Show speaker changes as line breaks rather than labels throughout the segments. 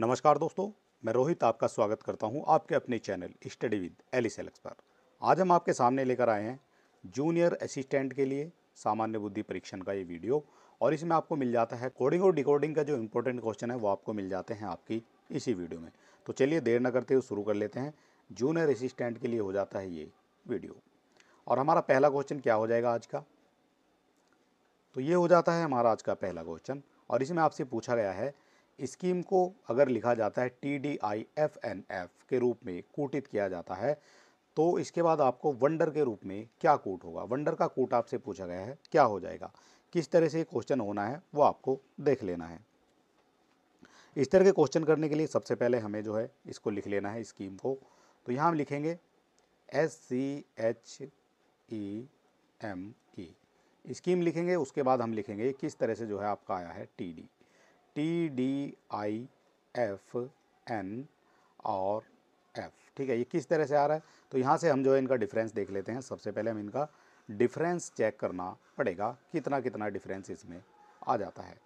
नमस्कार दोस्तों मैं रोहित आपका स्वागत करता हूं आपके अपने channel study with Alice Alex पर आज हम आपके सामने लेकर आए हैं जूनियर असिस्टेंट के लिए सामान्य बुद्धि परीक्षण का ये वीडियो और इसमें आपको मिल जाता है कोडिंग और डिकोडिंग का जो इम्पोर्टेंट क्वेश्चन है वो आपको मिल जाते हैं आपकी इसी वीडियो में तो चलिए देर न करते हुए शुरू कर लेते हैं जूनियर असिस्टेंट के लिए हो जाता है ये वीडियो और हमारा पहला क्वेश्चन क्या हो जाएगा आज का तो ये हो जाता है हमारा आज का पहला क्वेश्चन और इसमें आपसे पूछा गया है स्कीम को अगर लिखा जाता है T D I F N F के रूप में कोटित किया जाता है तो इसके बाद आपको वंडर के रूप में क्या कोट होगा वंडर का कोट आपसे पूछा गया है क्या हो जाएगा किस तरह से क्वेश्चन होना है वो आपको देख लेना है इस तरह के क्वेश्चन करने के लिए सबसे पहले हमें जो है इसको लिख लेना है स्कीम को तो यहाँ हम लिखेंगे S C H E M E scheme लिखेंगे उसके बाद हम लिखेंगे किस तरह से जो है आपका आया है T D T D I F N और एफ ठीक है ये किस तरह से आ रहा है तो यहाँ से हम जो है इनका डिफरेंस देख लेते हैं सबसे पहले हम इनका डिफरेंस चेक करना पड़ेगा कितना कितना डिफरेंस इसमें आ जाता है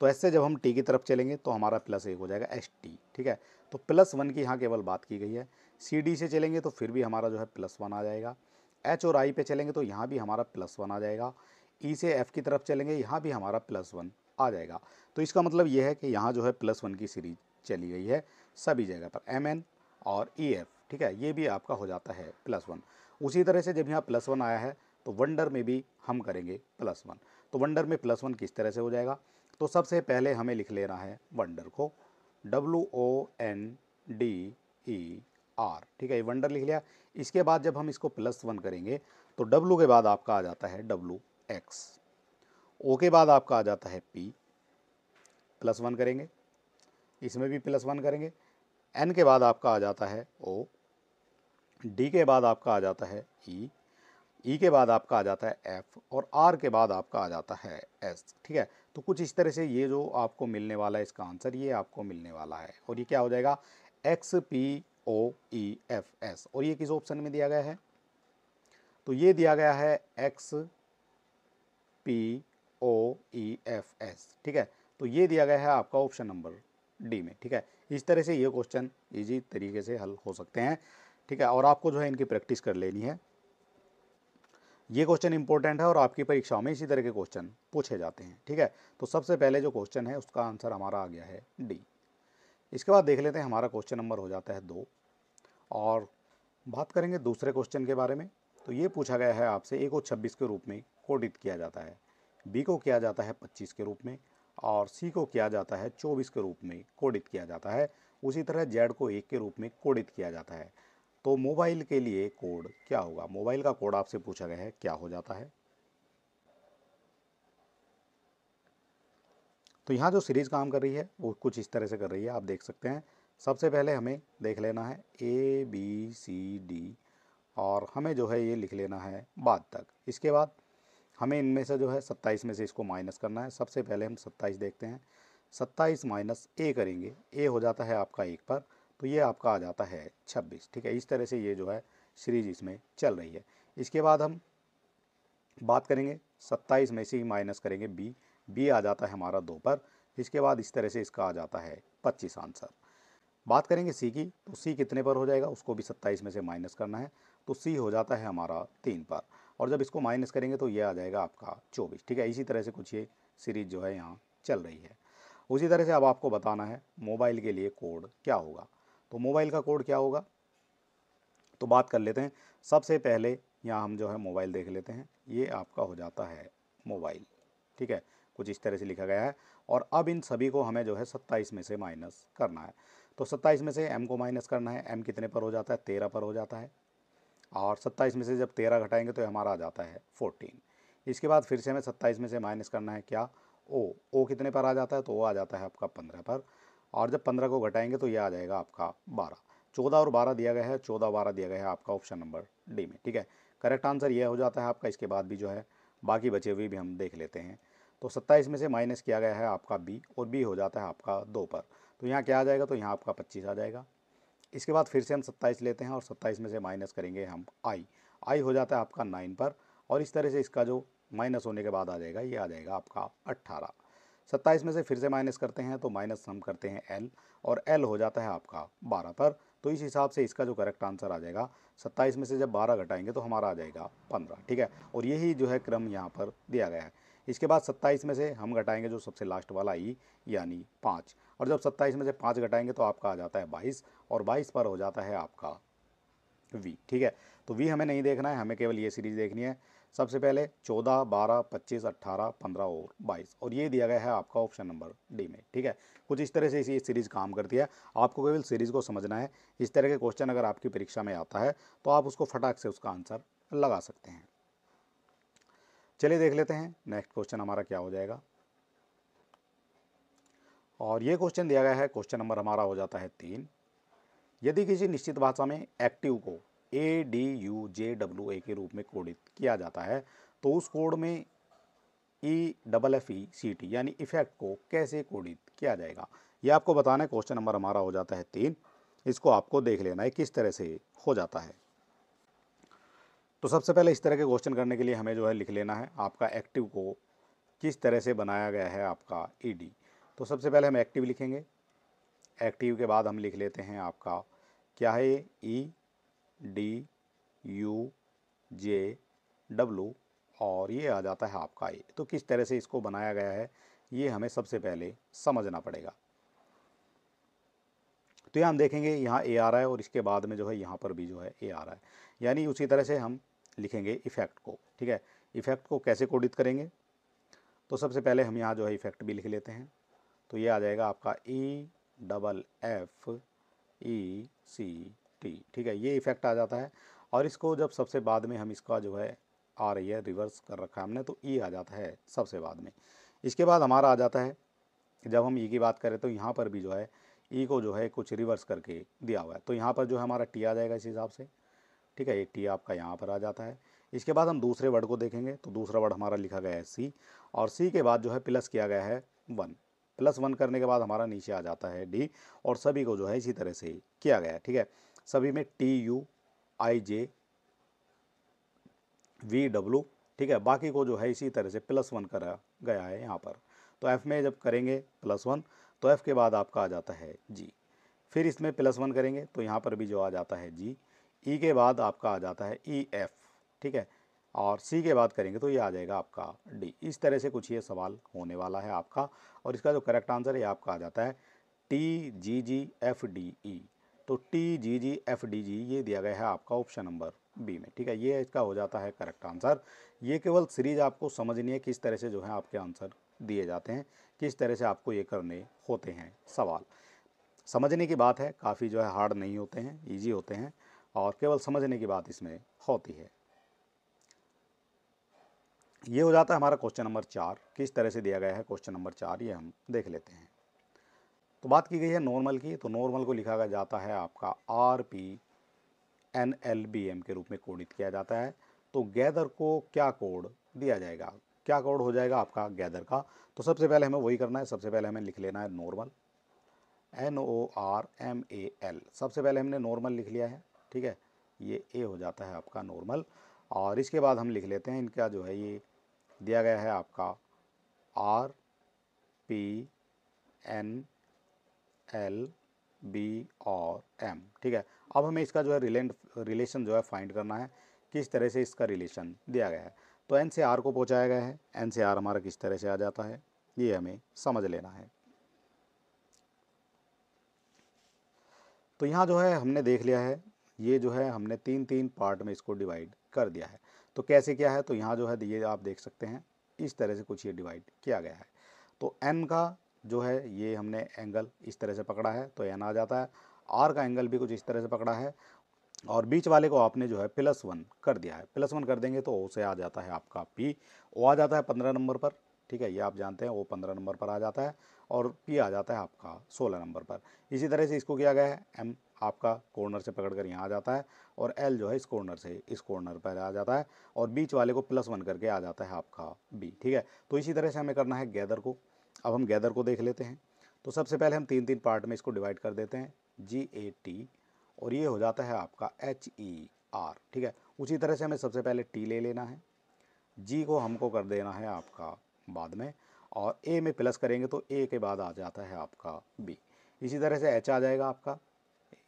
तो ऐसे जब हम टी की तरफ चलेंगे तो हमारा प्लस एक हो जाएगा एस टी ठीक है तो प्लस वन की यहाँ केवल बात की गई है सी डी से चलेंगे तो फिर भी हमारा जो है प्लस वन आ जाएगा एच और आई पे चलेंगे तो यहाँ भी हमारा प्लस वन आ जाएगा ई e से एफ की तरफ चलेंगे यहाँ भी हमारा प्लस वन आ जाएगा तो इसका मतलब ये है कि यहाँ जो है प्लस वन की सीरीज चली गई है सभी जगह पर एम एन और ई e एफ ठीक है ये भी आपका हो जाता है प्लस वन उसी तरह से जब यहाँ प्लस वन आया है तो वंडर में भी हम करेंगे प्लस वन तो वंडर में प्लस वन किस तरह से हो जाएगा तो सबसे पहले हमें लिख लेना है वंडर को W O N D E R ठीक है ये वंडर लिख लिया इसके बाद जब हम इसको प्लस वन करेंगे तो डब्लू के बाद आपका आ जाता है डब्लू एक्स ओ के बाद आपका आ जाता है पी प्लस वन करेंगे इसमें भी प्लस वन करेंगे एन के बाद आपका आ जाता है ओ डी के बाद आपका आ जाता है ई e, ई e के बाद आपका आ जाता है एफ और आर के बाद आपका आ जाता है एस ठीक है तो कुछ इस तरह से ये जो आपको मिलने वाला है इसका आंसर ये आपको मिलने वाला है और ये क्या हो जाएगा X P O E F S और ये किस ऑप्शन में दिया गया है तो ये दिया गया है X P O E F S ठीक है तो ये दिया गया है आपका ऑप्शन नंबर डी में ठीक है इस तरह से ये क्वेश्चन ईजी तरीके से हल हो सकते हैं ठीक है और आपको जो है इनकी प्रैक्टिस कर लेनी है ये क्वेश्चन इंपॉर्टेंट है और आपकी परीक्षाओं में इसी तरह के क्वेश्चन पूछे जाते हैं ठीक है तो सबसे पहले जो क्वेश्चन है उसका आंसर हमारा आ गया है डी इसके बाद देख लेते हैं हमारा क्वेश्चन नंबर हो जाता है दो और बात करेंगे दूसरे क्वेश्चन के बारे में तो ये पूछा गया है आपसे एक और छब्बीस के रूप में कोडित किया जाता है बी को किया जाता है पच्चीस के रूप में और सी को किया जाता है चौबीस के रूप में कोडित किया जाता है उसी तरह जेड को एक के रूप में कोडित किया जाता है तो मोबाइल के लिए कोड क्या होगा मोबाइल का कोड आपसे पूछा गया है क्या हो जाता है तो यहाँ जो सीरीज़ काम कर रही है वो कुछ इस तरह से कर रही है आप देख सकते हैं सबसे पहले हमें देख लेना है ए बी सी डी और हमें जो है ये लिख लेना है बाद तक इसके बाद हमें इनमें से जो है सत्ताईस में से इसको माइनस करना है सबसे पहले हम सत्ताईस देखते हैं सत्ताईस माइनस ए करेंगे ए हो जाता है आपका एक पर तो ये आपका आ जाता है छब्बीस ठीक है इस तरह से ये जो है सीरीज इसमें चल रही है इसके बाद हम बात करेंगे सत्ताईस में से ही माइनस करेंगे बी बी आ जाता है हमारा दो पर इसके बाद इस तरह से इसका आ जाता है पच्चीस आंसर बात करेंगे सी की तो सी कितने पर हो जाएगा उसको भी सत्ताईस में से माइनस करना है तो सी हो जाता है हमारा तीन पर और जब इसको माइनस करेंगे तो ये आ जाएगा आपका चौबीस ठीक है इसी तरह से कुछ ये सीरीज जो है यहाँ चल रही है उसी तरह से अब आपको बताना है मोबाइल के लिए कोड क्या होगा तो मोबाइल का कोड क्या होगा तो बात कर लेते हैं सबसे पहले यहाँ हम जो है मोबाइल देख लेते हैं ये आपका हो जाता है मोबाइल ठीक है कुछ इस तरह से लिखा गया है और अब इन सभी को हमें जो है सत्ताईस में से माइनस करना है तो सत्ताईस में से एम को माइनस करना है एम कितने पर हो जाता है तेरह पर हो जाता है और सत्ताईस में से जब तेरह घटाएंगे तो हमारा आ जाता है फोर्टीन इसके बाद फिर से हमें सत्ताईस में से माइनस करना है क्या ओ ओ कितने पर आ जाता है तो ओ आ जाता है आपका पंद्रह पर और जब पंद्रह को घटाएंगे तो ये आ जाएगा आपका बारह चौदह और बारह दिया गया है चौदह बारह दिया गया है आपका ऑप्शन नंबर डी में ठीक है करेक्ट आंसर यह हो जाता है आपका इसके बाद भी जो है बाकी बचे हुए भी हम देख लेते हैं तो सत्ताईस में से माइनस किया गया है आपका बी और बी हो जाता है आपका दो पर तो यहाँ क्या आ जाएगा तो यहाँ आपका पच्चीस आ जाएगा इसके बाद फिर से हम सत्ताईस लेते हैं और सत्ताईस में से माइनस करेंगे हम आई आई हो जाता है आपका नाइन पर और इस तरह से इसका जो माइनस होने के बाद आ जाएगा ये आ जाएगा आपका अट्ठारह सत्ताईस में से फिर से माइनस करते हैं तो माइनस हम करते हैं एल और एल हो जाता है आपका बारह पर तो इस हिसाब से इसका जो करेक्ट आंसर आ जाएगा सत्ताईस में से जब बारह घटाएंगे तो हमारा आ जाएगा पंद्रह ठीक है और यही जो है क्रम यहाँ पर दिया गया है इसके बाद सत्ताईस में से हम घटाएंगे जो सबसे लास्ट वाला ई यानी पाँच और जब सत्ताईस में से पाँच घटाएंगे तो आपका आ जाता है बाईस और बाईस पर हो जाता है आपका वी ठीक है तो वी हमें नहीं देखना है हमें केवल ये सीरीज देखनी है सबसे पहले चौदह बारह पच्चीस अट्ठारह पंद्रह और बाईस और ये दिया गया है आपका ऑप्शन नंबर डी में ठीक है कुछ इस तरह से इसी सीरीज़ काम करती है आपको केवल सीरीज़ को समझना है इस तरह के क्वेश्चन अगर आपकी परीक्षा में आता है तो आप उसको फटाक से उसका आंसर लगा सकते हैं चलिए देख लेते हैं नेक्स्ट क्वेश्चन हमारा क्या हो जाएगा और ये क्वेश्चन दिया गया है क्वेश्चन नंबर हमारा हो जाता है तीन यदि किसी निश्चित भाषा में एक्टिव को A D U J W A के रूप में कोडित किया जाता है तो उस कोड में E double F E C T यानी इफेक्ट को कैसे कोडित किया जाएगा ये आपको बताना है क्वेश्चन नंबर हमारा हो जाता है तीन इसको आपको देख लेना है किस तरह से हो जाता है तो सबसे पहले इस तरह के क्वेश्चन करने के लिए हमें जो है लिख लेना है आपका एक्टिव को किस तरह से बनाया गया है आपका ई e, डी तो सबसे पहले हम एक्टिव लिखेंगे एक्टिव के बाद हम लिख लेते हैं आपका क्या है E D U J W और ये आ जाता है आपका ए तो किस तरह से इसको बनाया गया है ये हमें सबसे पहले समझना पड़ेगा तो यहाँ हम देखेंगे यहाँ ए आ रहा है और इसके बाद में जो है यहाँ पर भी जो है ए आ रहा है यानी उसी तरह से हम लिखेंगे इफ़ेक्ट को ठीक है इफ़ेक्ट को कैसे कोडित करेंगे तो सबसे पहले हम यहाँ जो है इफ़ेक्ट भी लिख लेते हैं तो ये आ जाएगा आपका E double F E C T ठीक है ये इफेक्ट आ जाता है और इसको जब सबसे बाद में हम इसका जो है आ रही है रिवर्स कर रखा है हमने तो ई e आ जाता है सबसे बाद में इसके बाद हमारा आ जाता है जब हम ई e की बात करें तो यहाँ पर भी जो है ई e को जो है कुछ रिवर्स करके दिया हुआ है तो यहाँ पर जो है हमारा टी आ जाएगा इस हिसाब से ठीक है ये टी आपका यहाँ पर आ जाता है इसके बाद हम दूसरे वर्ड को देखेंगे तो दूसरा वर्ड हमारा लिखा गया है सी और सी के बाद जो है प्लस किया गया है वन प्लस वन करने के बाद हमारा नीचे आ जाता है डी और सभी को जो है इसी तरह से किया गया है ठीक है सभी में T U I J V W ठीक है बाकी को जो है इसी तरह से प्लस वन करा गया है यहाँ पर तो एफ़ में जब करेंगे प्लस वन तो एफ़ के बाद आपका आ जाता है जी फिर इसमें प्लस वन करेंगे तो यहाँ पर भी जो आ जाता है जी ई e के बाद आपका आ जाता है ई एफ ठीक है और सी के बाद करेंगे तो ये आ जाएगा आपका डी इस तरह से कुछ ये सवाल होने वाला है आपका और इसका जो करेक्ट आंसर है आपका आ जाता है T G G F D E तो T G G F D G ये दिया गया है आपका ऑप्शन नंबर बी में ठीक है ये इसका हो जाता है करेक्ट आंसर ये केवल सीरीज आपको समझनी है किस तरह से जो है आपके आंसर दिए जाते हैं किस तरह से आपको ये करने होते हैं सवाल समझने की बात है काफ़ी जो है हार्ड नहीं होते हैं ईजी होते हैं और केवल समझने की बात इसमें होती है ये हो जाता है हमारा क्वेश्चन नंबर चार किस तरह से दिया गया है क्वेश्चन नंबर चार ये हम देख लेते हैं तो बात की गई है नॉर्मल की तो नॉर्मल को लिखा जाता है आपका R P N L B M के रूप में कोडित किया जाता है तो गैदर को क्या कोड दिया जाएगा क्या कोड हो जाएगा आपका गैदर का तो सबसे पहले हमें वही करना है सबसे पहले हमें लिख लेना है normal N O R M A L सबसे पहले हमने नॉर्मल लिख लिया है ठीक है ये ए हो जाता है आपका नॉर्मल और इसके बाद हम लिख लेते हैं इनका जो है ये दिया गया है आपका R P N L B और एम ठीक है अब हमें इसका जो है रिलेंट रिलेशन जो है फाइंड करना है किस तरह से इसका रिलेशन दिया गया है तो एन से आर को पहुँचाया गया है एन से आर हमारा किस तरह से आ जाता है ये हमें समझ लेना है तो यहाँ जो है हमने देख लिया है ये जो है हमने तीन तीन पार्ट में इसको डिवाइड कर दिया है तो कैसे क्या है तो यहाँ जो है ये आप देख सकते हैं इस तरह से कुछ ये डिवाइड किया गया है तो एम का जो है ये हमने एंगल इस तरह से पकड़ा है तो एन आ जाता है आर का एंगल भी कुछ इस तरह से पकड़ा है और बीच वाले को आपने जो है प्लस वन कर दिया है प्लस वन कर देंगे तो ओ से आ जाता है आपका पी ओ आ जाता है पंद्रह नंबर पर ठीक है ये आप जानते हैं ओ पंद्रह नंबर पर आ जाता है और पी आ जाता है आपका सोलह नंबर पर इसी तरह से इसको किया गया है एम आपका कॉर्नर से पकड़कर यहाँ आ जाता है और एल जो है इस कॉर्नर से इस कॉर्नर पर आ जाता है और बीच वाले को प्लस वन करके आ जाता है आपका बी ठीक है तो इसी तरह से हमें करना है गैदर को अब हम गैदर को देख लेते हैं तो सबसे पहले हम तीन तीन पार्ट में इसको डिवाइड कर देते हैं जी ए टी और ये हो जाता है आपका एच ई आर ठीक है उसी तरह से हमें सबसे पहले टी ले लेना है जी को हमको कर देना है आपका बाद में और ए में प्लस करेंगे तो ए के बाद आ जाता है आपका बी इसी तरह से एच आ जाएगा आपका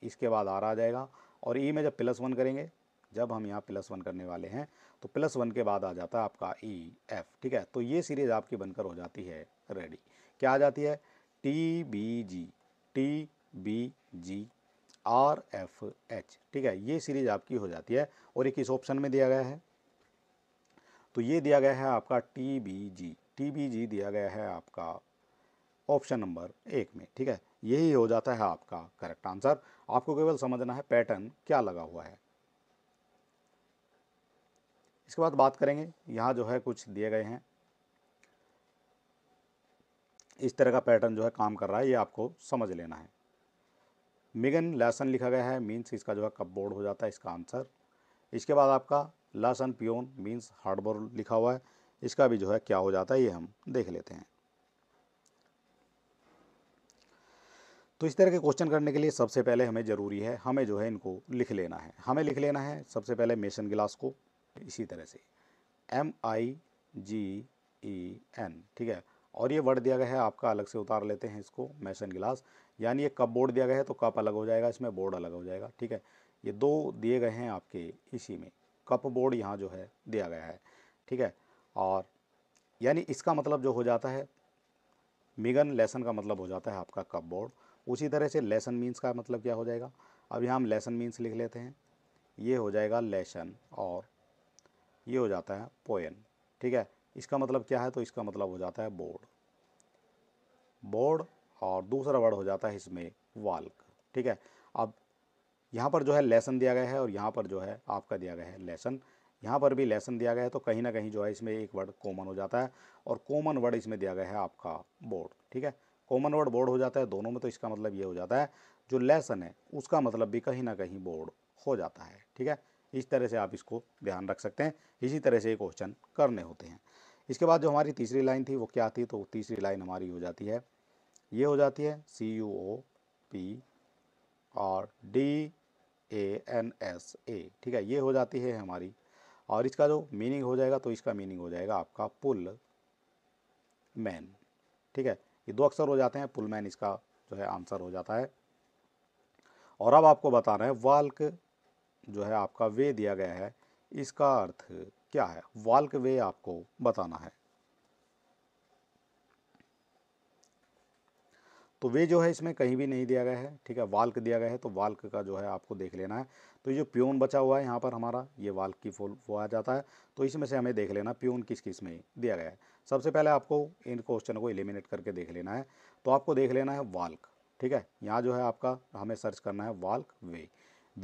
इसके बाद आर आ जाएगा और ई e में जब प्लस वन करेंगे जब हम यहाँ प्लस वन करने वाले हैं तो प्लस वन के बाद आ जाता है आपका ई e, एफ ठीक है तो ये सीरीज आपकी बनकर हो जाती है रेडी क्या आ जाती है T B G T B G R F H ठीक है ये सीरीज आपकी हो जाती है और एक इस ऑप्शन में दिया गया है तो ये दिया गया है आपका T B G T B G दिया गया है आपका ऑप्शन नंबर एक में ठीक है यही हो जाता है आपका करेक्ट आंसर आपको केवल समझना है पैटर्न क्या लगा हुआ है इसके बाद बात करेंगे यहाँ जो है कुछ दिए गए हैं इस तरह का पैटर्न जो है काम कर रहा है ये आपको समझ लेना है मिगन लेसन लिखा गया है मीन्स इसका जो है कप बोर्ड हो जाता है इसका आंसर इसके बाद आपका लसन प्योन मीन्स हार्डबोर लिखा हुआ है इसका भी जो है क्या हो जाता है ये हम देख लेते हैं तो इस तरह के क्वेश्चन करने के लिए सबसे पहले हमें ज़रूरी है हमें जो है इनको लिख लेना है हमें लिख लेना है सबसे पहले मेसन गिलास को इसी तरह से एम आई जी ई एन ठीक है और ये वर्ड दिया गया है आपका अलग से उतार लेते हैं इसको मेसन गिलास यानी ये कप बोर्ड दिया गया है तो कप अलग हो जाएगा इसमें बोर्ड अलग हो जाएगा ठीक है ये दो दिए गए हैं आपके इसी में कप बोर्ड यहाँ जो है दिया गया है ठीक है और यानी इसका मतलब जो हो जाता है मिगन लेसन का मतलब हो जाता है आपका कप बोर्ड उसी तरह से लेसन मीन्स का मतलब क्या हो जाएगा अब यहाँ हम लेसन मीन्स लिख लेते हैं ये हो जाएगा लेसन और ये हो जाता है पोयन ठीक है इसका मतलब क्या है तो इसका मतलब हो जाता है बोर्ड बोर्ड और दूसरा वर्ड हो जाता है इसमें वाल्क ठीक है अब यहाँ पर जो है लेसन दिया गया है और यहाँ पर जो है आपका दिया गया है लेसन यहाँ पर भी लेसन दिया गया है तो कहीं ना कहीं जो है इसमें एक वर्ड कॉमन हो जाता है और कॉमन वर्ड इसमें दिया गया है आपका बोर्ड ठीक है कॉमन वर्ड बोर्ड हो जाता है दोनों में तो इसका मतलब ये हो जाता है जो लेसन है उसका मतलब भी कहीं ना कहीं बोर्ड हो जाता है ठीक है इस तरह से आप इसको ध्यान रख सकते हैं इसी तरह से ये क्वेश्चन करने होते हैं इसके बाद जो हमारी तीसरी लाइन थी वो क्या थी तो तीसरी लाइन हमारी हो जाती है ये हो जाती है सी यू ओ पी और D A N S A ठीक है ये हो जाती है हमारी और इसका जो मीनिंग हो जाएगा तो इसका मीनिंग हो जाएगा आपका पुल मैन ठीक है ये दो अक्सर हो जाते हैं पुल मैन इसका जो है आंसर हो जाता है और अब आपको बता रहे हैं वाल्क जो है आपका वे दिया गया है इसका अर्थ क्या है वाल्क वे आपको बताना है तो वे जो है इसमें कहीं भी नहीं दिया गया है ठीक है वाल्क दिया गया है तो वाल्क का जो है आपको देख लेना है तो ये जो प्यून बचा हुआ है यहाँ पर हमारा ये वाल्क की फोल वो आ जाता है तो इसमें से हमें देख लेना प्यून किस किस में दिया गया है सबसे पहले आपको इन क्वेश्चन को एलिमिनेट करके देख लेना है तो आपको देख लेना है वाल्क ठीक है यहाँ जो है आपका हमें सर्च करना है वाल्क वे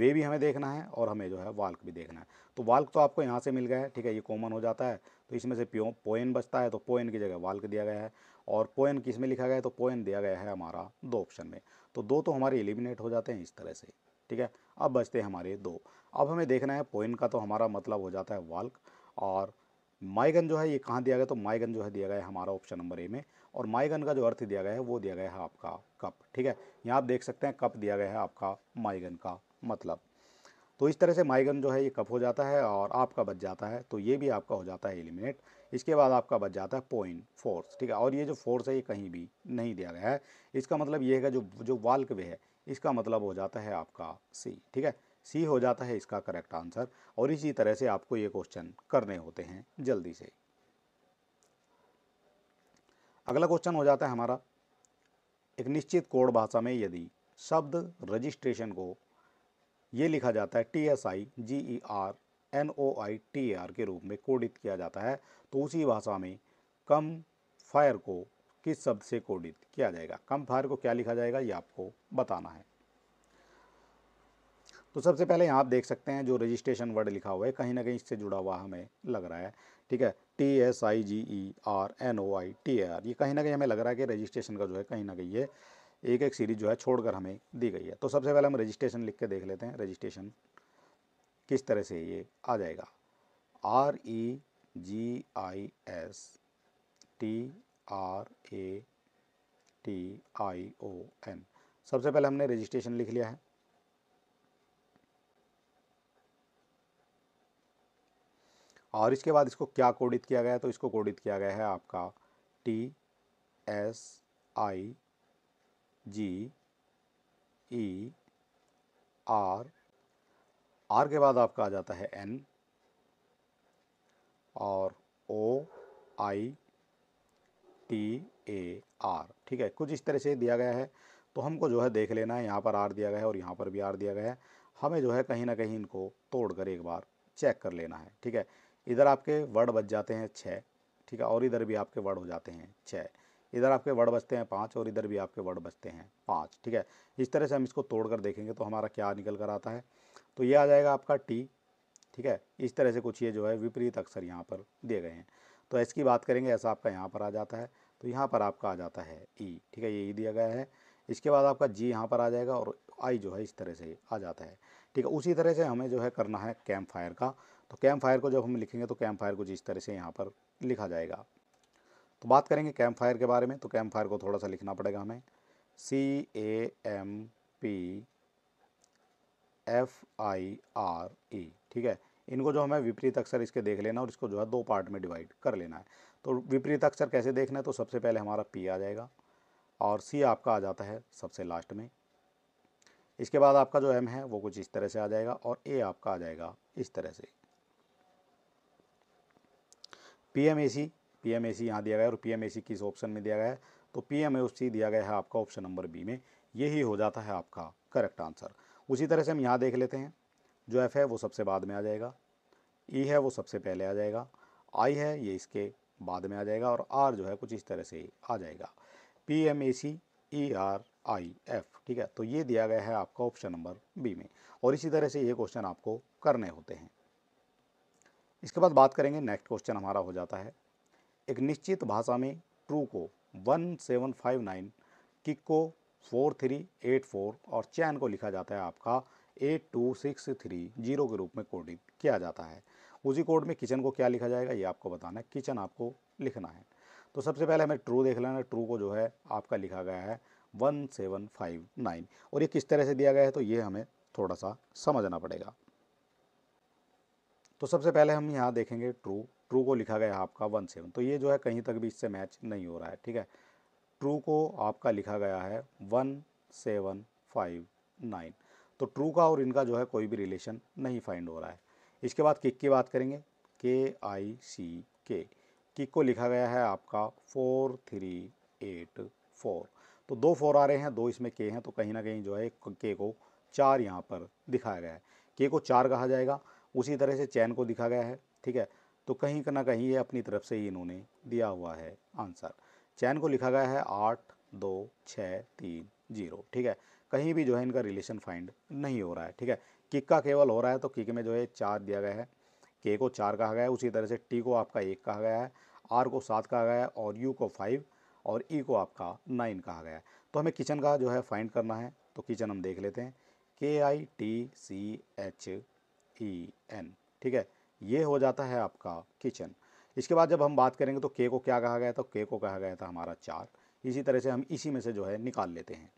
वे भी हमें देखना है और हमें जो है वाल्क भी देखना है तो वाल्क तो आपको यहाँ से मिल गया है ठीक है ये कॉमन हो जाता है तो इसमें से प्यो पोइन बचता है तो पोइन की जगह वाल्क दिया गया है और पोयन किस में लिखा गया है तो पोयन दिया गया है हमारा दो ऑप्शन में तो दो तो हमारे एलिमिनेट हो जाते हैं इस तरह से ठीक है अब बचते हैं हमारे दो अब हमें देखना है पोइन का तो हमारा मतलब हो जाता है वाल्क और माइगन जो है ये कहाँ दिया गया तो माइगन जो है दिया गया है हमारा ऑप्शन नंबर ए में और माइगन का जो अर्थ दिया गया है वो दिया गया है आपका कप ठीक है यहाँ आप देख सकते हैं कप दिया गया है आपका माइगन का मतलब तो इस तरह से माइगन जो है ये कप हो जाता है और आपका बच जाता है तो ये भी आपका हो जाता है एलिमिनेट इसके बाद आपका बच जाता है पॉइंट फोर्स ठीक है और ये जो फोर्स है ये कहीं भी नहीं दिया गया है इसका मतलब ये है जो जो वाल्क वे है इसका मतलब हो जाता है आपका सी ठीक है सी हो जाता है इसका करेक्ट आंसर और इसी तरह से आपको ये क्वेश्चन करने होते हैं जल्दी से अगला क्वेश्चन हो जाता है हमारा एक निश्चित कोड भाषा में यदि शब्द रजिस्ट्रेशन को ये लिखा जाता है T S I G E R N O I T R के रूप में कोडित किया जाता है तो उसी भाषा में कम फायर को किस शब्द से कोडित किया जाएगा कम फायर को क्या लिखा जाएगा ये आपको बताना है तो सबसे पहले यहाँ आप देख सकते हैं जो रजिस्ट्रेशन वर्ड लिखा हुआ है कहीं ना कहीं इससे जुड़ा हुआ हमें लग रहा है ठीक है T S I G E R N O I T R ये कहीं ना कहीं हमें लग रहा है कि रजिस्ट्रेशन का जो है कहीं ना कहीं ये एक एक सीरीज जो है छोड़कर हमें दी गई है तो सबसे पहले हम रजिस्ट्रेशन लिख के देख लेते हैं रजिस्ट्रेशन किस तरह से ये आ जाएगा R E G I S T R A T I O N सबसे पहले हमने रजिस्ट्रेशन लिख लिया है और इसके बाद इसको क्या कोडित किया गया है तो इसको कोडित किया गया है आपका T S I G E R R के बाद आपका आ जाता है एन और ओ आई टी ए आर ठीक है कुछ इस तरह से दिया गया है तो हमको जो है देख लेना है यहाँ पर आर दिया गया है और यहाँ पर भी आर दिया गया है हमें जो है कहीं ना कहीं इनको तोड़ कर एक बार चेक कर लेना है ठीक है इधर आपके वर्ड बच जाते हैं छः ठीक है और इधर भी आपके वर्ड हो जाते हैं छः इधर आपके वर्ड बचते हैं पाँच और इधर भी आपके वर्ड बचते हैं पाँच ठीक है इस तरह से हम इसको तोड़ कर देखेंगे तो हमारा क्या निकल कर आता है तो ये आ जाएगा आपका टी ठीक है इस तरह से कुछ ये जो है विपरीत अक्षर यहाँ पर दिए गए हैं तो एस की बात करेंगे ऐसा आपका यहाँ पर आ जाता है तो यहाँ पर आपका आ जाता है ई e, ठीक है ये ई e दिया गया है इसके बाद आपका जी यहाँ पर आ जाएगा और आई जो है इस तरह से आ जाता है ठीक है उसी तरह से हमें जो है करना है कैम्प फायर का तो कैम्प फायर को जब हम लिखेंगे तो कैम्प फायर कुछ इस तरह से यहाँ पर लिखा जाएगा तो बात करेंगे कैम्प फायर के बारे में तो कैम्प फायर को थोड़ा सा लिखना पड़ेगा हमें C A M P F I R E ठीक है इनको जो हमें विपरीत अक्षर इसके देख लेना और इसको जो है दो पार्ट में डिवाइड कर लेना है तो विपरीत अक्षर कैसे देखना है तो सबसे पहले हमारा पी आ जाएगा और सी आपका आ जाता है सबसे लास्ट में इसके बाद आपका जो एम है वो कुछ इस तरह से आ जाएगा और ए आपका आ जाएगा इस तरह से P M A C P M A C यहाँ दिया गया है और पी एम ए सी किस ऑप्शन में दिया गया है तो पी एम ए सी दिया गया है आपका ऑप्शन नंबर बी में यही हो जाता है आपका करेक्ट आंसर उसी तरह से हम यहाँ देख लेते हैं जो एफ़ है वो सबसे बाद में आ जाएगा ई e है वो सबसे पहले आ जाएगा आई है ये इसके बाद में आ जाएगा और आर जो है कुछ इस तरह से आ जाएगा P M A C E R I F ठीक है तो ये दिया गया है आपका ऑप्शन नंबर बी में और इसी तरह से ये क्वेश्चन आपको करने होते हैं इसके बाद बात करेंगे नेक्स्ट क्वेश्चन हमारा हो जाता है एक निश्चित भाषा में ट्रू को one seven five nine kick को फोर थ्री एट फोर और चैन को लिखा जाता है आपका eight two six three zero के रूप में कोडिंग किया जाता है उसी कोड में किचन को क्या लिखा जाएगा ये आपको बताना है किचन आपको लिखना है तो सबसे पहले हमें ट्रू देख लेना ट्रू को जो है आपका लिखा गया है वन सेवन फाइव नाइन और ये किस तरह से दिया गया है तो ये हमें थोड़ा सा समझना पड़ेगा तो सबसे पहले हम यहाँ देखेंगे ट्रू ट्रू को लिखा गया है आपका वन सेवन तो ये जो है कहीं तक भी इससे मैच नहीं हो रहा है ठीक है ट्रू को आपका लिखा गया है वन सेवन फाइव नाइन तो ट्रू का और इनका जो है कोई भी रिलेशन नहीं फाइंड हो रहा है इसके बाद किक की बात करेंगे के आई सी के किक को लिखा गया है आपका फोर थ्री एट फोर तो दो फोर आ रहे हैं दो इसमें के हैं तो कहीं ना कहीं जो है के को चार यहाँ पर दिखाया गया है के को चार कहा जाएगा उसी तरह से चैन को दिखा गया है ठीक है तो कहीं ना कहीं ये अपनी तरफ से ही इन्होंने दिया हुआ है आंसर चैन को लिखा गया है आठ दो छः तीन जीरो ठीक है कहीं भी जो है इनका रिलेशन फाइंड नहीं हो रहा है ठीक है किक का केवल हो रहा है तो किक में जो है चार दिया गया है के को चार कहा गया है उसी तरह से टी को आपका एक कहा गया है आर को सात कहा गया है और यू को फाइव और ई e को आपका नाइन कहा गया है तो हमें किचन का जो है फाइंड करना है तो किचन हम देख लेते हैं K I T C H E N ठीक है ये हो जाता है आपका किचन इसके बाद जब हम बात करेंगे तो के को क्या कहा गया था के को कहा गया था हमारा चार इसी तरह से हम इसी में से जो है निकाल लेते हैं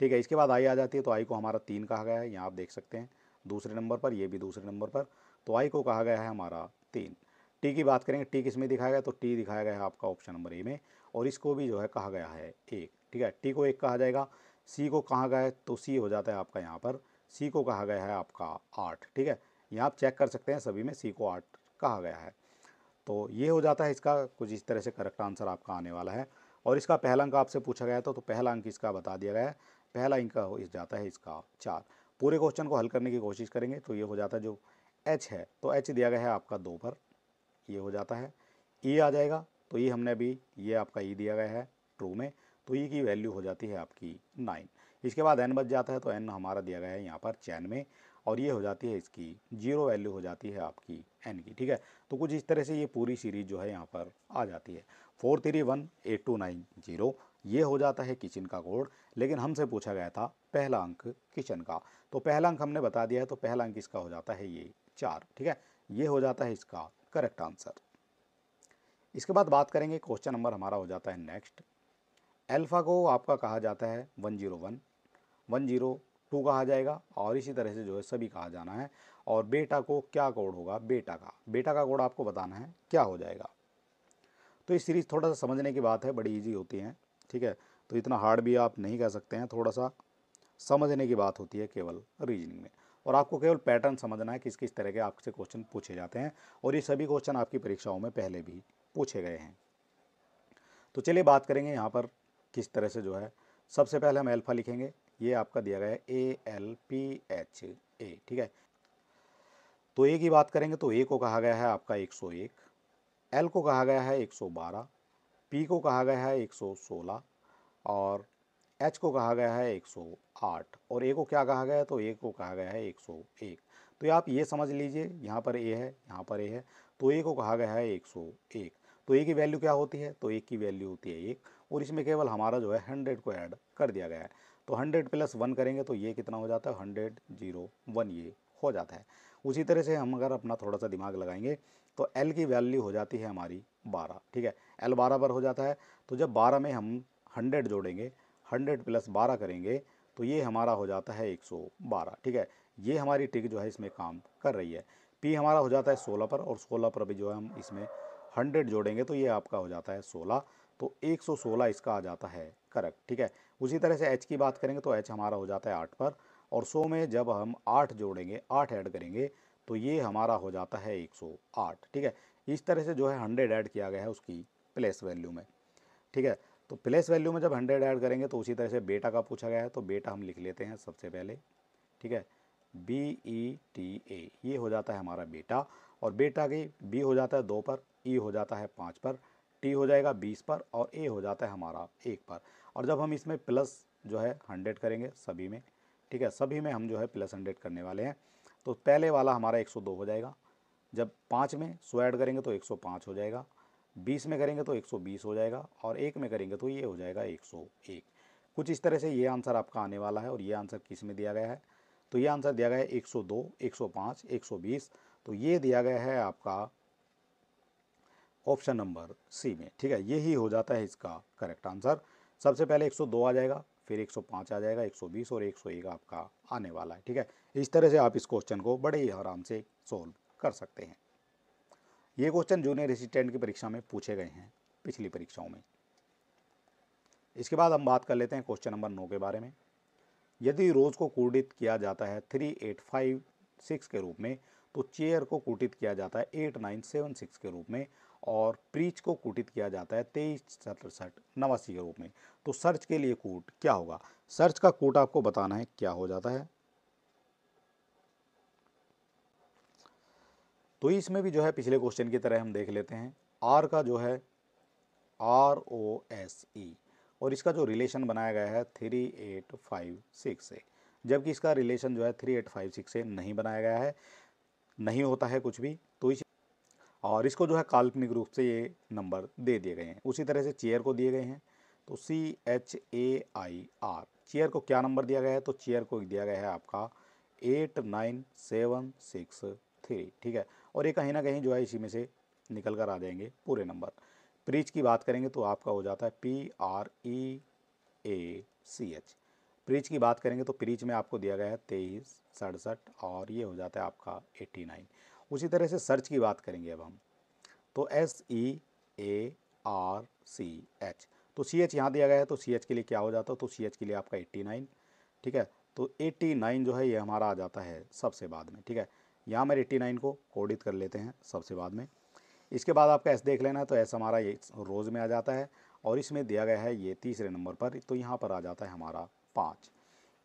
ठीक है इसके बाद आई आ जाती है तो आई को हमारा तीन कहा गया है यहाँ आप देख सकते हैं दूसरे नंबर पर ये भी दूसरे नंबर पर तो आई को कहा गया है हमारा तीन टी की बात करेंगे टी किस में दिखाया गया तो टी दिखाया गया है आपका ऑप्शन नंबर ए में और इसको भी जो है कहा गया है एक ठीक है टी को एक कहा जाएगा सी को कहा गया है तो सी हो जाता है आपका यहाँ पर सी को कहा गया है आपका आठ ठीक है यहाँ आप चेक कर सकते हैं सभी में सी को आठ कहा गया है तो ये हो जाता है इसका कुछ इस तरह से करेक्ट आंसर आपका आने वाला है और इसका पहला अंक आपसे पूछा गया था तो पहला अंक इसका बता दिया गया है पहला अंक हो इस जाता है इसका चार पूरे क्वेश्चन को हल करने की कोशिश करेंगे तो ये हो जाता है जो एच है तो एच दिया गया है आपका दो पर ये हो जाता है ई e आ जाएगा तो ये e हमने अभी ये आपका ई e दिया गया है ट्रू में तो ई की वैल्यू हो जाती है आपकी नाइन इसके बाद एन बच जाता है तो एन हमारा दिया गया है यहाँ पर चैन में और ये हो जाती है इसकी जीरो वैल्यू हो जाती है आपकी एन की ठीक है तो कुछ इस तरह से ये पूरी सीरीज जो है यहाँ पर आ जाती है four three one eight two nine zero ये हो जाता है किचन का कोड लेकिन हमसे पूछा गया था पहला अंक किचन का तो पहला अंक हमने बता दिया है तो पहला अंक इसका हो जाता है ये चार ठीक है ये हो जाता है इसका करेक्ट आंसर इसके बाद बात करेंगे क्वेश्चन नंबर हमारा हो जाता है नेक्स्ट अल्फ़ा को आपका कहा जाता है one zero one one zero two कहा जाएगा और इसी तरह से जो है सभी कहा जाना है और बेटा को क्या कोड होगा बेटा का बेटा का कोड आपको बताना है क्या हो जाएगा तो ये सीरीज़ थोड़ा सा समझने की बात है बड़ी ईजी होती है ठीक है तो इतना हार्ड भी आप नहीं कह सकते हैं थोड़ा सा समझने की बात होती है केवल रीजनिंग में और आपको केवल पैटर्न समझना है किस किस तरह के आपसे क्वेश्चन पूछे जाते हैं और ये सभी क्वेश्चन आपकी परीक्षाओं में पहले भी पूछे गए हैं तो चलिए बात करेंगे यहाँ पर किस तरह से जो है सबसे पहले हम एल्फ़ा लिखेंगे ये आपका दिया गया है A L P H A ठीक है तो ए की बात करेंगे तो ए को कहा गया है आपका 101 एल को कहा गया है 112 पी को कहा गया है 116 और एच को कहा गया है 108 और ए को क्या कहा गया है तो ए को कहा गया है 101 तो आप ये समझ लीजिए यहाँ पर ए है यहाँ पर ए है तो ए को कहा गया है 101 तो ए की वैल्यू क्या होती है तो एक की वैल्यू होती है एक और इसमें केवल हमारा जो है हंड्रेड को ऐड कर दिया गया है तो हंड्रेड प्लस वन करेंगे तो ये कितना हो जाता है हंड्रेड जीरो वन ये हो जाता है उसी तरह से हम अगर अपना थोड़ा सा दिमाग लगाएंगे तो एल की वैल्यू हो जाती है हमारी बारह ठीक है एल बारह पर हो जाता है तो जब बारह में हम हंड्रेड जोड़ेंगे हंड्रेड प्लस बारह करेंगे तो ये हमारा हो जाता है एक सौ बारह ठीक है ये हमारी टिक जो है इसमें काम कर रही है पी हमारा हो जाता है सोलह पर और सोलह पर भी जो है हम इसमें हंड्रेड जोड़ेंगे तो ये आपका हो जाता है सोलह तो एक सौ सोलह इसका आ जाता है करेक्ट ठीक है उसी तरह से एच की बात करेंगे तो एच हमारा हो जाता है आठ पर और सौ में जब हम आठ जोड़ेंगे आठ ऐड करेंगे तो ये हमारा हो जाता है एक सौ आठ ठीक है इस तरह से जो है हंड्रेड ऐड किया गया है उसकी प्लेस वैल्यू में ठीक है तो प्लेस वैल्यू में जब हंड्रेड ऐड करेंगे तो उसी तरह से बेटा का पूछा गया है तो बेटा हम लिख लेते हैं सबसे पहले ठीक है बी ई टी ए ये हो जाता है हमारा बेटा और बेटा की बी हो जाता है दो पर ई e हो जाता है पाँच पर टी हो जाएगा बीस पर और ए हो जाता है हमारा एक पर और जब हम इसमें प्लस जो है हंड्रेड करेंगे सभी में ठीक है सभी में हम जो है प्लस हंड्रेड करने वाले हैं तो पहले वाला हमारा एक सौ दो हो जाएगा जब पाँच में सौ ऐड करेंगे तो एक सौ पाँच हो जाएगा बीस में करेंगे तो एक सौ बीस हो जाएगा और एक में करेंगे तो ये हो जाएगा एक सौ एक कुछ इस तरह से ये आंसर आपका आने वाला है और ये आंसर किस में दिया गया है तो ये आंसर दिया गया है 102, 105, 120 तो ये दिया गया है आपका ऑप्शन नंबर सी में ठीक है ये ही हो जाता है इसका करेक्ट आंसर सबसे पहले 102 आ जाएगा फिर 105 आ जाएगा 120 और 101 आपका आने वाला है ठीक है इस तरह से आप इस क्वेश्चन को बड़े ही आराम से सोल्व कर सकते हैं ये क्वेश्चन जूनियर असिस्टेंट की परीक्षा में पूछे गए हैं पिछली परीक्षाओं में इसके बाद हम बात कर लेते हैं क्वेश्चन नंबर नौ के बारे में यदि रोज़ को कूटित किया जाता है थ्री एट फाइव सिक्स के रूप में तो चेयर को कूटित किया जाता है एट नाइन सेवन सिक्स के रूप में और प्रीच को कोटित किया जाता है तेईस सड़सठ नवासी के रूप में तो सर्च के लिए कोट क्या होगा सर्च का कोट आपको बताना है क्या हो जाता है तो इसमें भी जो है पिछले क्वेश्चन की तरह हम देख लेते हैं आर का जो है आर ओ एस ई और इसका जो रिलेशन बनाया गया है थ्री एट फाइव सिक्स से जबकि इसका रिलेशन जो है थ्री एट फाइव सिक्स से नहीं बनाया गया है नहीं होता है कुछ भी तो इस और इसको जो है काल्पनिक रूप से ये नंबर दे दिए गए हैं उसी तरह से चेयर को दिए गए हैं तो C H A I R chair को क्या नंबर दिया गया है तो चेयर को दिया गया है आपका eight nine seven six three ठीक है और ये कहीं ना कहीं जो है इसी में से निकल कर आ जाएंगे पूरे नंबर प्रीच की बात करेंगे तो आपका हो जाता है P R E A C H preach की बात करेंगे तो प्रीच में आपको दिया गया है तेईस सड़सठ और ये हो जाता है आपका एट्टी नाइन उसी तरह से सर्च की बात करेंगे अब हम तो S E A R C H तो सी एच यहाँ दिया गया है तो सी एच के लिए क्या हो जाता है तो सी एच के लिए आपका एट्टी नाइन ठीक है तो एट्टी नाइन जो है ये हमारा आ जाता है सबसे बाद में ठीक है यहाँ मेरे एट्टी नाइन को कोडित कर लेते हैं सबसे बाद में इसके बाद आपका एस देख लेना है तो एस हमारा ये रोज़ में आ जाता है और इसमें दिया गया है ये तीसरे नंबर पर तो यहाँ पर आ जाता है हमारा पाँच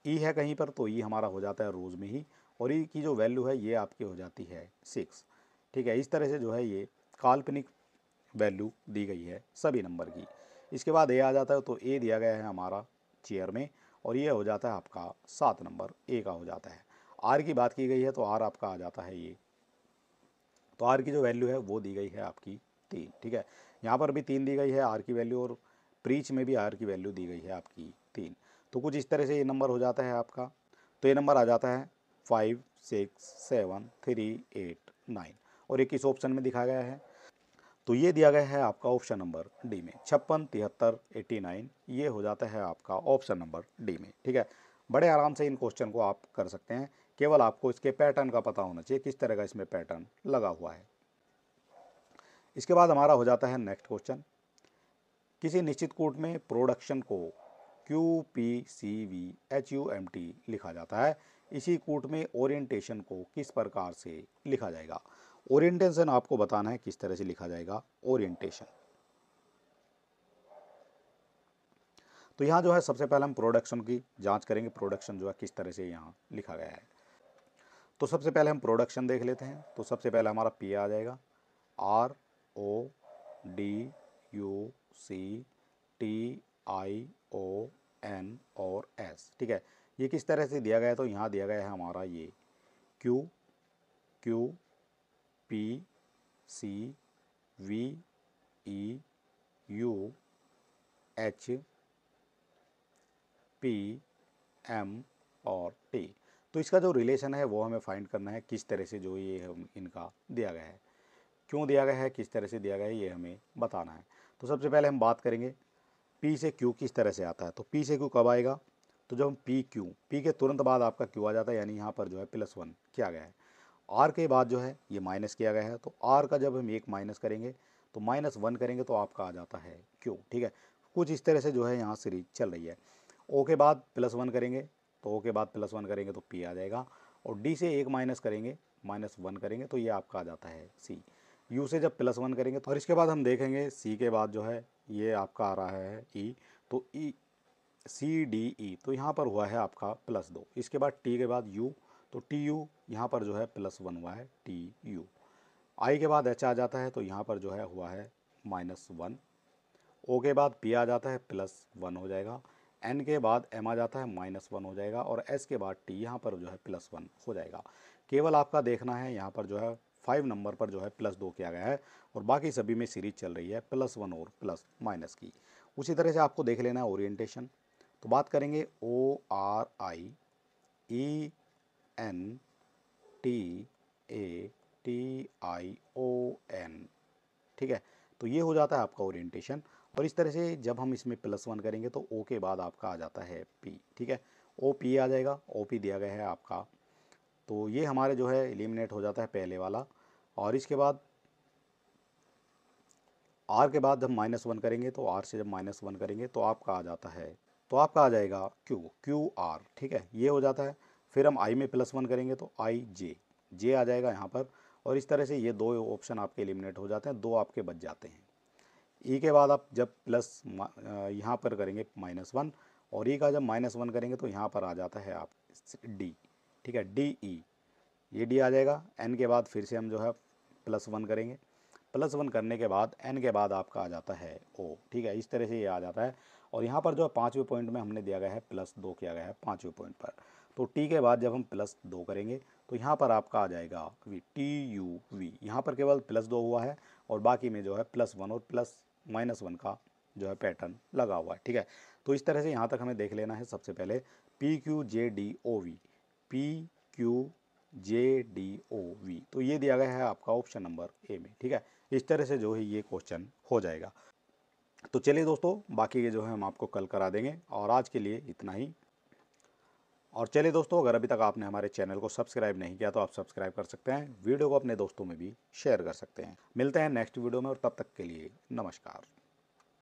ई e है कहीं पर तो ई e हमारा हो जाता है रोज़ में ही और ई की जो वैल्यू है ये आपकी हो जाती है सिक्स ठीक है इस तरह से जो है ये काल्पनिक वैल्यू दी गई है सभी नंबर की इसके बाद ए आ जाता है तो ए दिया गया है हमारा चेयर में और ये हो जाता है आपका सात नंबर ए का हो जाता है आर की बात की गई है तो आर आपका आ जाता है ये तो आर की जो वैल्यू है वो दी गई है आपकी तीन ठीक है यहाँ पर भी तीन दी गई है आर की वैल्यू और प्रीच में भी आर की वैल्यू दी गई है आपकी तीन तो कुछ इस तरह से ये नंबर हो जाता है आपका तो ये नंबर आ जाता है five six seven three eight nine और एक इस ऑप्शन में दिखाया गया है तो ये दिया गया है आपका ऑप्शन नंबर डी में छप्पन तिहत्तर एट्टी नाइन ये हो जाता है आपका ऑप्शन नंबर डी में ठीक है बड़े आराम से इन क्वेश्चन को आप कर सकते हैं केवल आपको इसके पैटर्न का पता होना चाहिए किस तरह का इसमें पैटर्न लगा हुआ है इसके बाद हमारा हो जाता है नेक्स्ट क्वेश्चन किसी निश्चित कोट में प्रोडक्शन को Q P C V H U M T लिखा जाता है इसी कूट में ओरिएंटेशन को किस प्रकार से लिखा जाएगा ओरिएंटेशन आपको बताना है किस तरह से लिखा जाएगा ओरिएंटेशन तो यहाँ जो है सबसे पहले हम प्रोडक्शन की जांच करेंगे प्रोडक्शन जो है किस तरह से यहाँ लिखा गया है तो सबसे पहले हम प्रोडक्शन देख लेते हैं तो सबसे पहले हमारा पी आ जाएगा R O D U C T I O N और एस ठीक है ये किस तरह से दिया गया तो यहाँ दिया गया है हमारा ये Q Q P C V E U H P M और T तो इसका जो रिलेशन है वो हमें फाइंड करना है किस तरह से जो ये हम इनका दिया गया है क्यों दिया गया है किस तरह से दिया गया है ये हमें बताना है तो सबसे पहले हम बात करेंगे पी से क्यू किस तरह से आता है तो पी से क्यू कब आएगा तो जब हम पी क्यू पी के तुरंत बाद आपका क्यू आ जाता है यानी यहाँ पर जो है प्लस वन किया गया है आर के बाद जो है ये माइनस किया गया है तो आर का जब हम एक माइनस करेंगे तो माइनस वन करेंगे तो आपका आ जाता है क्यू ठीक है कुछ इस तरह से जो है यहाँ सीरीज चल रही है ओ के बाद प्लस वन करेंगे तो ओ के बाद प्लस वन करेंगे तो पी आ जाएगा और डी से एक माइनस करेंगे माइनस वन करेंगे तो ये आपका आ जाता है सी यू से जब प्लस वन करेंगे तो और इसके बाद हम देखेंगे सी के बाद जो है ये आपका आ रहा है ई e, तो ई e, सी डी ई तो यहाँ पर हुआ है आपका प्लस दो इसके बाद टी के बाद यू तो टी यू यहाँ पर जो है प्लस वन हुआ है टी यू आई के बाद एच आ जाता है तो यहाँ पर जो है हुआ है माइनस वन ओ के बाद पी आ जाता है प्लस वन हो जाएगा एन के बाद एम आ जाता है माइनस वन हो जाएगा और एस के बाद टी यहाँ पर जो है प्लस वन हो जाएगा केवल आपका देखना है यहाँ पर जो है फाइव नंबर पर जो है प्लस दो किया गया है और बाकी सभी में सीरीज चल रही है प्लस वन और प्लस माइनस की उसी तरह से आपको देख लेना है ओरिएंटेशन तो बात करेंगे O R I E N T A T I O N ठीक है तो ये हो जाता है आपका ओरिएंटेशन और इस तरह से जब हम इसमें प्लस वन करेंगे तो ओ के बाद आपका आ जाता है पी ठीक है ओ पी आ जाएगा ओ पी दिया गया है आपका तो ये हमारे जो है एलिमिनेट हो जाता है पहले वाला और इसके बाद आर के बाद जब माइनस वन करेंगे तो आर से जब माइनस वन करेंगे तो आपका आ जाता है तो आपका आ जाएगा क्यू क्यू आर ठीक है ये हो जाता है फिर हम आई में प्लस वन करेंगे तो आई जे जे आ जाएगा यहाँ पर और इस तरह से ये दो ऑप्शन आपके एलिमिनेट हो जाते हैं दो आपके बच जाते हैं ई e के बाद आप जब प्लस यहाँ पर करेंगे माइनस वन और ई e का जब माइनस वन करेंगे तो यहाँ पर आ जाता है आप डी ठीक है डी ई e, ये डी आ जाएगा एन के बाद फिर से हम जो है प्लस वन करेंगे प्लस वन करने के बाद एन के बाद आपका आ जाता है ओ ठीक है इस तरह से ये आ जाता है और यहाँ पर जो है पाँचवें पॉइंट में हमने दिया गया है प्लस दो किया गया है पाँचवें पॉइंट पर तो टी के बाद जब हम प्लस दो करेंगे तो यहाँ पर आपका आ जाएगा वी टी यू वी यहाँ पर केवल प्लस दो हुआ है और बाकी में जो है प्लस वन और प्लस माइनस वन का जो है पैटर्न लगा हुआ है ठीक है तो इस तरह से यहाँ तक हमें देख लेना है सबसे पहले P Q J D O V P Q J D O V तो ये दिया गया है आपका ऑप्शन नंबर ए में ठीक है इस तरह से जो है ये क्वेश्चन हो जाएगा तो चलिए दोस्तों बाकी के जो है हम आपको कल करा देंगे और आज के लिए इतना ही और चलिए दोस्तों अगर अभी तक आपने हमारे चैनल को सब्सक्राइब नहीं किया तो आप सब्सक्राइब कर सकते हैं वीडियो को अपने दोस्तों में भी शेयर कर सकते हैं मिलते हैं नेक्स्ट वीडियो में और तब तक के लिए नमस्कार